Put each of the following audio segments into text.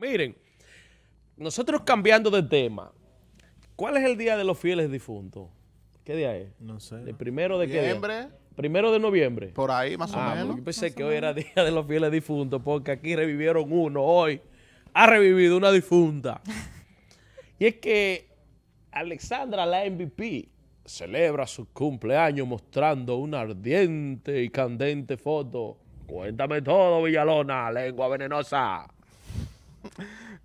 Miren, nosotros cambiando de tema, ¿cuál es el día de los fieles difuntos? ¿Qué día es? No sé. ¿El primero de ¿Noviembre? qué Primero de noviembre. Por ahí, más o ah, menos. Yo pensé que hoy era día de los fieles difuntos porque aquí revivieron uno hoy. Ha revivido una difunta. y es que Alexandra, la MVP, celebra su cumpleaños mostrando una ardiente y candente foto. Cuéntame todo, Villalona, lengua venenosa.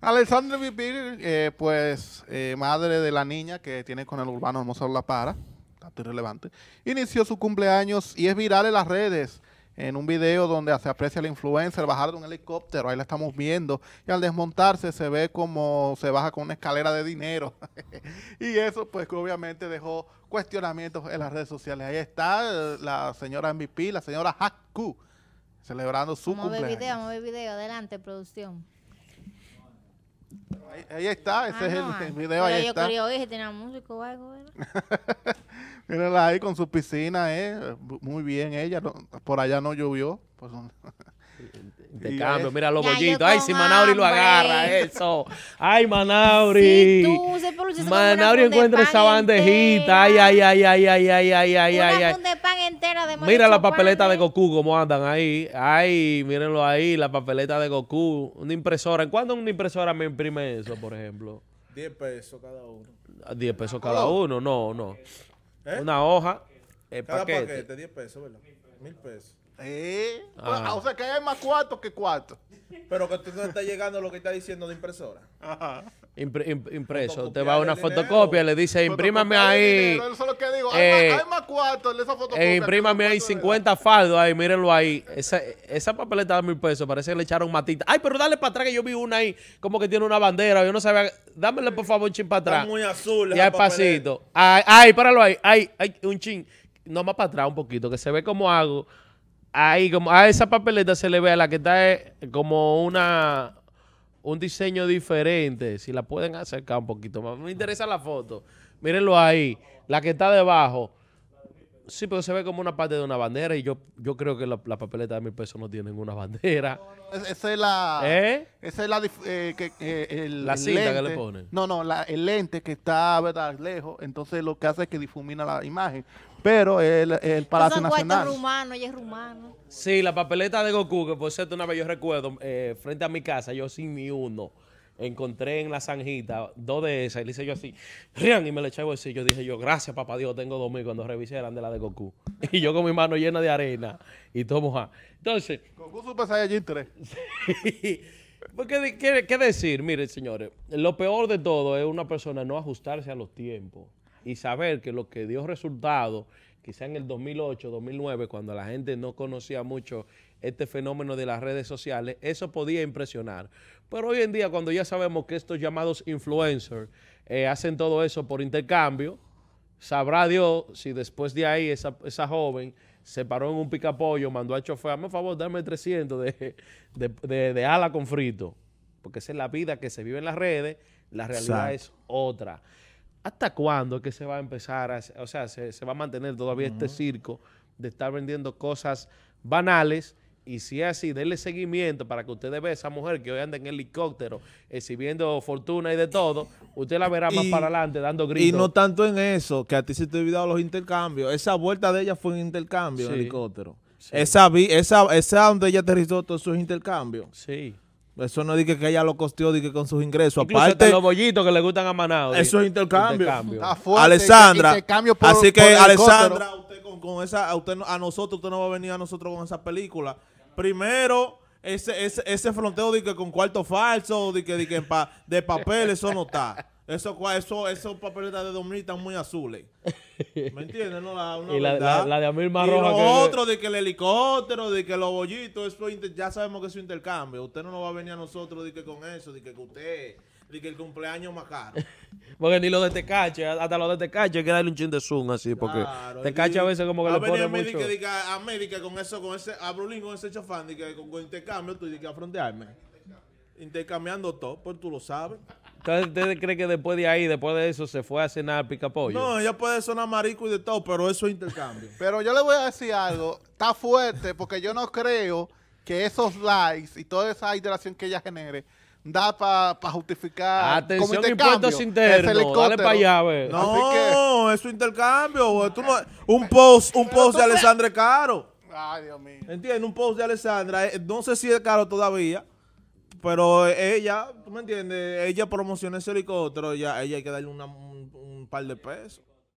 Alexandra Vivir, eh, pues eh, madre de la niña que tiene con el urbano hermoso La Para, tanto irrelevante, inició su cumpleaños y es viral en las redes. En un video donde se aprecia la influencer bajar de un helicóptero, ahí la estamos viendo, y al desmontarse se ve como se baja con una escalera de dinero. y eso pues obviamente dejó cuestionamientos en las redes sociales. Ahí está eh, la señora MVP, la señora Haku, celebrando su cumpleaños. video, video, adelante producción ahí está, ese es ah, el, video, ahí yo está. quería oír que tenía músico o algo, Mírala ahí con su piscina, eh. Muy bien ella, por allá no llovió. Pues, De cambio, mira los bollitos. Ay, si Manauri lo agarra, eso. Ay, Manauri. Manauri encuentra esa bandejita. Ay, ay, ay, ay, ay, ay, ay, ay, ay, Mira la papeleta de Goku, cómo andan ahí. Ay, mírenlo ahí, la papeleta de Goku. Una impresora. ¿En cuánto una impresora me imprime eso, por ejemplo? 10 pesos cada uno. 10 ah, pesos cada oh. uno, no, no. ¿Eh? Una hoja. Eh, paquete. 10 pesos, ¿verdad? Mil pesos. Ah. O sea que hay más cuartos que cuartos. Pero que tú no estás llegando a lo que está diciendo de impresora. impreso. Te va a una fotocopia, le dice, imprímame ahí. Eso es lo que digo. hay, eh, más, en esa fotocopia. Eh, imprímame ahí 50 faldos ahí, mírenlo ahí. Esa, papeleta de mil pesos, parece que le echaron matita. Ay, pero dale para atrás que yo vi una ahí, como que tiene una bandera. Yo no sabía. Dámele por favor un chin para atrás. Está muy azul. Ya pasito. Ay, ay, páralo ahí. Ay, hay un chin. No más para atrás un poquito, que se ve como hago ahí como a esa papeleta se le ve a la que está eh, como una un diseño diferente. Si la pueden acercar un poquito más. Me interesa la foto. Mírenlo ahí. La que está debajo. Sí, pero se ve como una parte de una bandera y yo, yo creo que la, papeleta de mil pesos no tiene ninguna bandera. esa es la... ¿Eh? Esa es la... Eh, que, eh, cinta que le ponen. No, no, la, el lente que está, ¿verdad? Lejos. Entonces lo que hace es que difumina la imagen. Pero el, el Palacio Nacional... Es rumano, ella es rumano. Sí, la papeleta de Goku, que por cierto una vez yo recuerdo, eh, frente a mi casa, yo sin ni uno encontré en la zanjita dos de esas y le hice yo así, ¡rian! Y me le eché el bolsillo. Dije yo, gracias, papá Dios, tengo dos mil cuando revisé eran de la de Goku. Y yo con mi mano llena de arena y todo a Entonces. Goku Super Saiyajin 3. Pues, ¿Qué, qué, qué decir? Miren, señores, lo peor de todo es una persona no ajustarse a los tiempos y saber que lo que dio resultado quizá en el 2008, 2009, cuando la gente no conocía mucho este fenómeno de las redes sociales, eso podía impresionar. Pero hoy en día, cuando ya sabemos que estos llamados influencers eh, hacen todo eso por intercambio, sabrá Dios si después de ahí esa, joven se paró en un picapollo, mandó al chofer, por favor, dame 300 de, de, ala con frito. Porque esa es la vida que se vive en las redes, la realidad es otra. ¿Hasta cuándo que se va a empezar, o sea, se, va a mantener todavía este circo de estar vendiendo cosas banales? Y si es así, denle seguimiento para que ustedes vean a esa mujer que hoy anda en helicóptero exhibiendo fortuna y de todo. Usted la verá más para adelante dando gritos. Y no tanto en eso, que a ti se te olvidado los intercambios. Esa vuelta de ella fue un intercambio en helicóptero. Esa, esa, esa donde ella aterrizó todos sus intercambios. Sí. Eso no dije que ella lo costeó, que con sus ingresos. Incluso Aparte, los bollitos que le gustan a Manao. Eso es intercambio. intercambio. Alessandra. así que, Alessandra, con, esa, a, usted, nosotros, usted no va a venir a nosotros con esa película. Primero, ese, ese, ese fronteo que con cuarto falso, de papel, eso no está. Eso, eso, esos papeletas de 2000 están muy azules. ¿Me entiendes? No, la, y la, la, de Amir más y roja. otro, de que el helicóptero, de que los bollitos, ya sabemos que es un intercambio. Usted no nos va a venir a nosotros con eso, de que usted, de que el cumpleaños más caro. porque ni lo de Tecache, hasta lo de Tecache hay que darle un chin de zoom así, porque claro, Tecache a veces como que le pone a mucho. que, a América con eso, con ese, a Brulín con ese chafán, de que con, intercambio tú de que afrontearme. Intercambiando todo, pues tú lo sabes. Entonces, ¿ustedes creen que después de ahí, después de eso, se fue a cenar pica pollo? No, ella puede sonar marico y de todo, pero eso es intercambio. pero yo le voy a decir algo. Está fuerte porque yo no creo que esos likes y toda esa iteración que ella genere da para justificar Atención, como dale para allá, No, es intercambio. un post, un post de Alessandra es caro. Ay, Dios mío. ¿Entiendes? Un post de Alessandra, eh, no sé si es caro todavía, pero ella, tú me entiendes, ella promociona ese helicóptero, ya, ella hay que darle un par de pesos.